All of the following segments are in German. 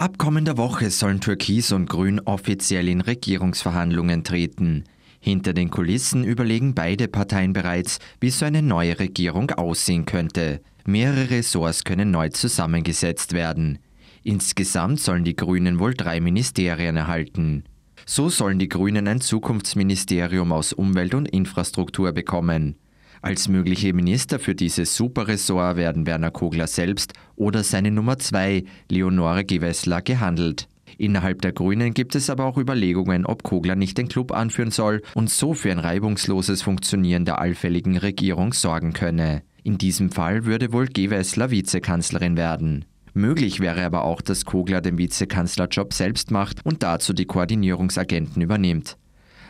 Ab kommender Woche sollen Türkis und Grün offiziell in Regierungsverhandlungen treten. Hinter den Kulissen überlegen beide Parteien bereits, wie so eine neue Regierung aussehen könnte. Mehrere Ressorts können neu zusammengesetzt werden. Insgesamt sollen die Grünen wohl drei Ministerien erhalten. So sollen die Grünen ein Zukunftsministerium aus Umwelt und Infrastruktur bekommen. Als mögliche Minister für dieses Superressort werden Werner Kogler selbst oder seine Nummer zwei, Leonore Gewessler, gehandelt. Innerhalb der Grünen gibt es aber auch Überlegungen, ob Kogler nicht den Club anführen soll und so für ein reibungsloses Funktionieren der allfälligen Regierung sorgen könne. In diesem Fall würde wohl Gewessler Vizekanzlerin werden. Möglich wäre aber auch, dass Kogler den Vizekanzlerjob selbst macht und dazu die Koordinierungsagenten übernimmt.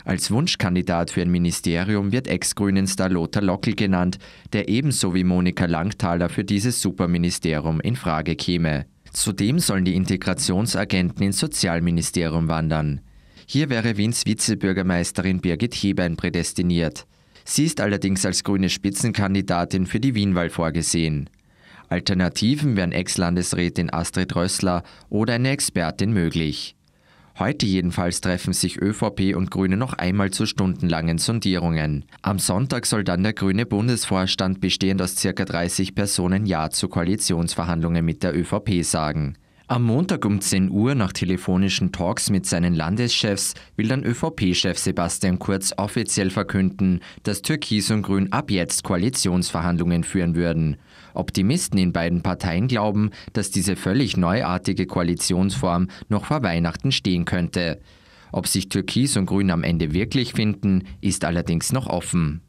Als Wunschkandidat für ein Ministerium wird ex grünenstar Lothar Lockel genannt, der ebenso wie Monika Langthaler für dieses Superministerium in Frage käme. Zudem sollen die Integrationsagenten ins Sozialministerium wandern. Hier wäre Wiens Vizebürgermeisterin Birgit Hebein prädestiniert. Sie ist allerdings als grüne Spitzenkandidatin für die Wienwahl vorgesehen. Alternativen wären Ex-Landesrätin Astrid Rössler oder eine Expertin möglich. Heute jedenfalls treffen sich ÖVP und Grüne noch einmal zu stundenlangen Sondierungen. Am Sonntag soll dann der grüne Bundesvorstand bestehend aus ca. 30 Personen Ja zu Koalitionsverhandlungen mit der ÖVP sagen. Am Montag um 10 Uhr nach telefonischen Talks mit seinen Landeschefs will dann ÖVP-Chef Sebastian Kurz offiziell verkünden, dass Türkis und Grün ab jetzt Koalitionsverhandlungen führen würden. Optimisten in beiden Parteien glauben, dass diese völlig neuartige Koalitionsform noch vor Weihnachten stehen könnte. Ob sich Türkis und Grün am Ende wirklich finden, ist allerdings noch offen.